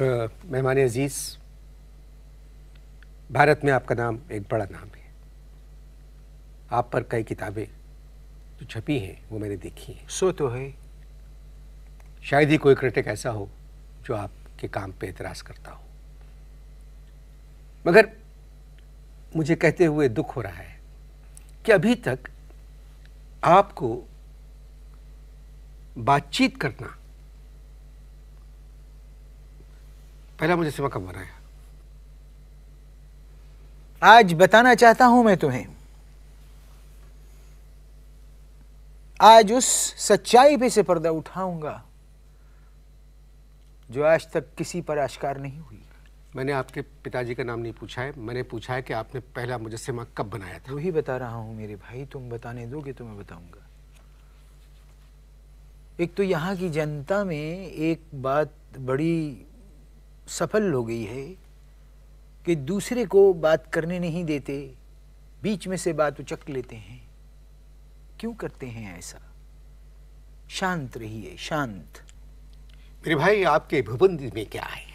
मेहमान अजीज़ भारत में आपका नाम एक बड़ा नाम है आप पर कई किताबें जो छपी हैं वो मैंने देखी हैं सो तो है शायद ही कोई क्रिटिक ऐसा हो जो आपके काम पे एतराज़ करता हो मगर मुझे कहते हुए दुख हो रहा है कि अभी तक आपको बातचीत करना पहला मुझे सिमा कब बनाया आज बताना चाहता हूं मैं तुम्हें आज उस सच्चाई पे से पर्दा उठाऊंगा जो आज तक किसी पर आश्कार नहीं हुई मैंने आपके पिताजी का नाम नहीं पूछा है मैंने पूछा है कि आपने पहला मुजस्मा कब बनाया था वही बता रहा हूं मेरे भाई तुम बताने दोगे तो मैं बताऊंगा एक तो यहां की जनता में एक बात बड़ी सफल हो गई है कि दूसरे को बात करने नहीं देते बीच में से बात उचक लेते हैं क्यों करते हैं ऐसा शांत रहिए शांत मेरे भाई आपके भूपंद में क्या है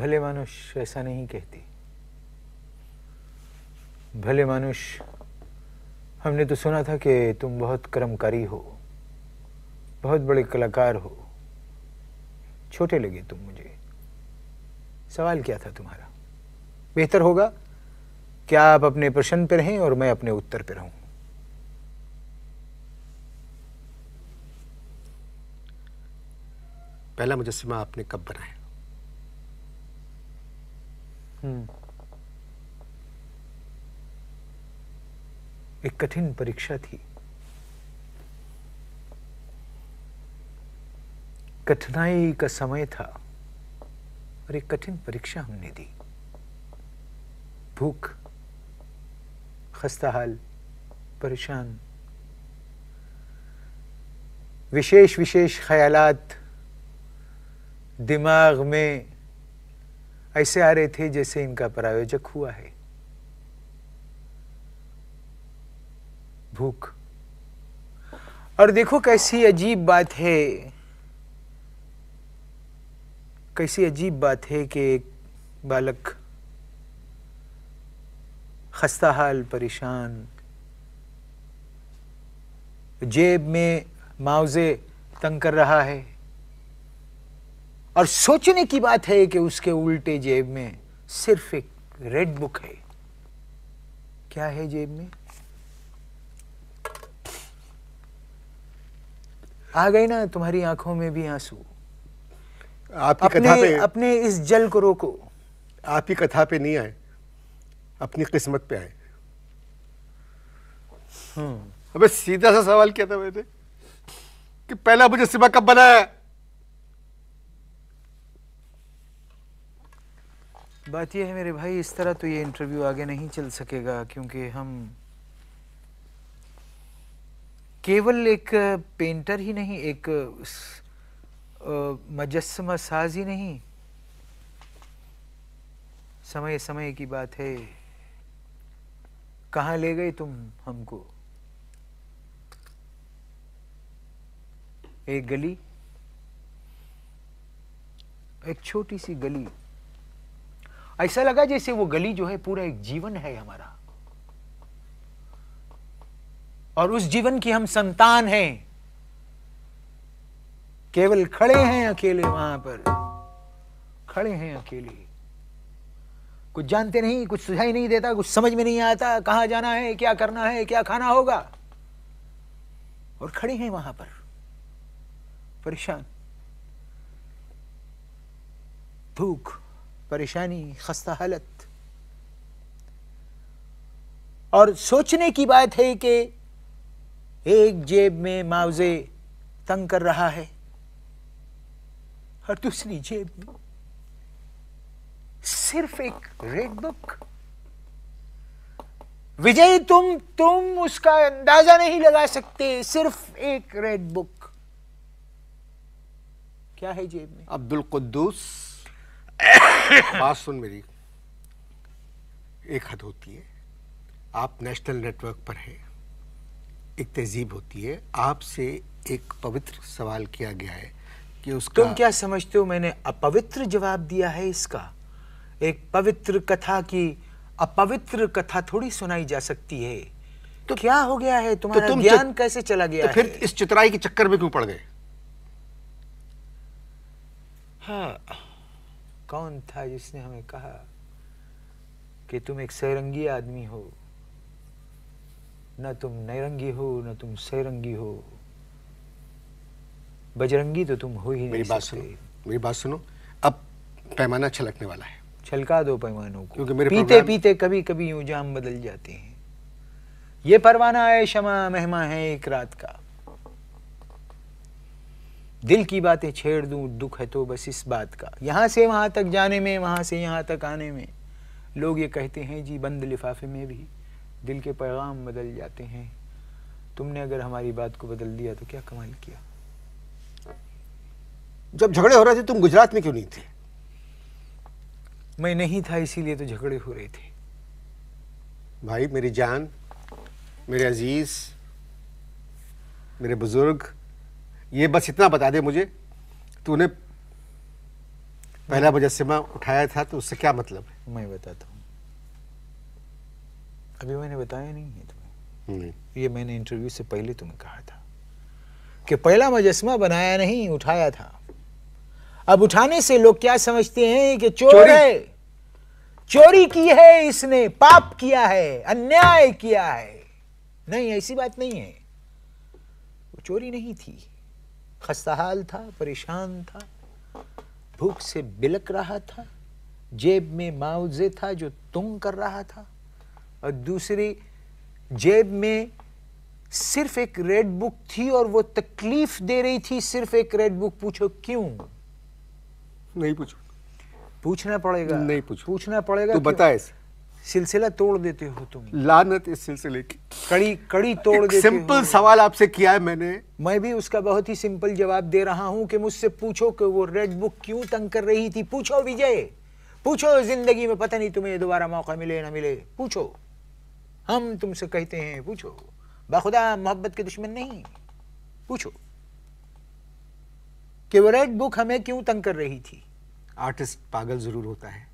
भले मानुष ऐसा नहीं कहते भले मानुष हमने तो सुना था कि तुम बहुत कर्मकारी हो बहुत बड़े कलाकार हो छोटे लगे तुम मुझे सवाल क्या था तुम्हारा बेहतर होगा क्या आप अपने प्रश्न पर रहें और मैं अपने उत्तर पर रहूं पहला मुजस्मा आपने कब बनाया हम्म। एक कठिन परीक्षा थी कठिनाई का समय था और एक कठिन परीक्षा हमने दी भूख खस्ताहाल परेशान विशेष विशेष ख्यालात दिमाग में ऐसे आ रहे थे जैसे इनका प्रायोजक हुआ है भूख और देखो कैसी अजीब बात है कैसी अजीब बात है कि एक बालक खस्ता हाल परेशान जेब में मुआवजे तंग कर रहा है और सोचने की बात है कि उसके उल्टे जेब में सिर्फ एक रेड बुक है क्या है जेब में आ गए ना तुम्हारी आंखों में भी आंसू आपकी अपने, कथा पे अपने इस जल को रोको आपकी कथा पे नहीं आए अपनी किस्मत पे आए हम्म। अबे सीधा सा सवाल किया था मैंने कि पहला मुझे सिमा कब बनाया बात यह है मेरे भाई इस तरह तो ये इंटरव्यू आगे नहीं चल सकेगा क्योंकि हम केवल एक पेंटर ही नहीं एक मजस्मा साजी नहीं समय समय की बात है कहाँ ले गए तुम हमको एक गली एक छोटी सी गली ऐसा लगा जैसे वो गली जो है पूरा एक जीवन है हमारा और उस जीवन की हम संतान हैं केवल खड़े हैं अकेले वहां पर खड़े हैं अकेले कुछ जानते नहीं कुछ सुझाई नहीं देता कुछ समझ में नहीं आता कहां जाना है क्या करना है क्या खाना होगा और खड़े हैं वहां पर परेशान भूख परेशानी खस्ता हालत और सोचने की बात है कि एक जेब में मुआवजे तंग कर रहा है और दूसरी जेब में सिर्फ एक रेड बुक विजय तुम तुम उसका अंदाजा नहीं लगा सकते सिर्फ एक रेड बुक क्या है जेब में अब्दुल कुद्दूस बात सुन मेरी एक हद होती है आप नेशनल नेटवर्क पर हैं एक तहजीब होती है आपसे एक पवित्र सवाल किया गया है कि उसका तुम क्या समझते हो मैंने अपवित्र जवाब दिया है इसका एक पवित्र कथा की अपवित्र कथा थोड़ी सुनाई जा सकती है तो क्या हो गया है तो तुम्हारा तो तुम ज्ञान कैसे चला गया तो फिर है? इस चित्राई के चक्कर में क्यों पड़ गए हाँ कौन था जिसने हमें कहा कि तुम एक सैरंगी आदमी हो न तुम नैरंगी हो न तुम सैरंगी हो बजरंगी तो तुम हो ही मेरी बात सुनो मेरी बात सुनो अब पैमाना छलकने वाला है छलका दो पैमानों को क्योंकि मेरे पीते पीते कभी कभी यूं जाम बदल जाते हैं ये परवाना है शमा मेहमा है एक रात का दिल की बातें छेड़ दूं दुख है तो बस इस बात का यहां से वहां तक जाने में वहां से यहां तक आने में लोग ये कहते हैं जी बंद लिफाफे में भी दिल के पैगाम बदल जाते हैं तुमने अगर हमारी बात को बदल दिया तो क्या कमाल किया जब झगड़े हो रहे थे तुम गुजरात में क्यों नहीं थे मैं नहीं था इसीलिए तो झगड़े हो रहे थे भाई मेरी जान मेरे अजीज मेरे बुजुर्ग ये बस इतना बता दे मुझे तूने पहला मुजस्मा उठाया था तो उससे क्या मतलब है मैं बताता हूँ अभी मैंने बताया नहीं है तुम्हें नहीं। ये मैंने इंटरव्यू से पहले तुम्हें कहा था कि पहला मुजस्मा बनाया नहीं उठाया था अब उठाने से लोग क्या समझते हैं कि चोर चोरी। है चोरी की है इसने पाप किया है अन्याय किया है नहीं ऐसी बात नहीं है वो चोरी नहीं थी खस्ताहाल था परेशान था भूख से बिलक रहा था जेब में मुआवजे था जो तुम कर रहा था और दूसरी जेब में सिर्फ एक रेड बुक थी और वो तकलीफ दे रही थी सिर्फ एक रेड बुक पूछो क्यों नहीं पूछो पूछना पड़ेगा नहीं पूछो पूछना पड़ेगा तो बताए सिलसिला तोड़ देते हो तुम लानत इस सिलसिले की कड़ी कड़ी तोड़ देते सिंपल हो। सवाल आपसे किया है मैंने मैं भी उसका बहुत ही सिंपल जवाब दे रहा हूं कि मुझसे पूछो कि वो रेड बुक क्यों तंग कर रही थी पूछो विजय पूछो जिंदगी में पता नहीं तुम्हें दोबारा मौका मिले ना मिले पूछो हम तुमसे कहते हैं पूछो बखुदा मोहब्बत के दुश्मन नहीं पूछो कि वो रेड बुक हमें क्यों तंग कर रही थी आर्टिस्ट पागल ज़रूर होता है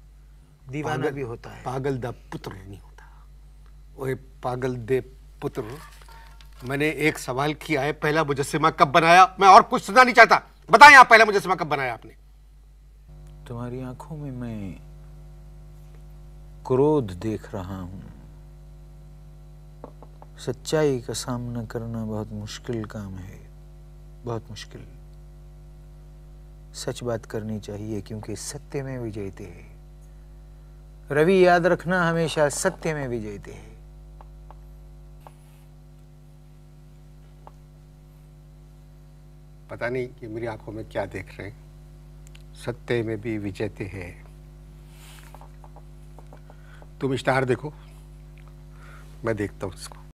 दीवाना भी होता है पागल द पुत्र नहीं होता ओए पागल दे पुत्र मैंने एक सवाल किया है पहला मुजस्मा कब बनाया मैं और कुछ सुनना नहीं चाहता बताएं आप पहला मुजस्मा कब बनाया आपने तुम्हारी आंखों में मैं क्रोध देख रहा हूं सच्चाई का सामना करना बहुत मुश्किल काम है बहुत मुश्किल सच बात करनी चाहिए क्योंकि सत्य में विजयते है रवि याद रखना हमेशा सत्य में विजयते है पता नहीं कि मेरी आंखों में क्या देख रहे हैं सत्य में भी विजयते है तुम इश्तहार देखो मैं देखता हूं इसको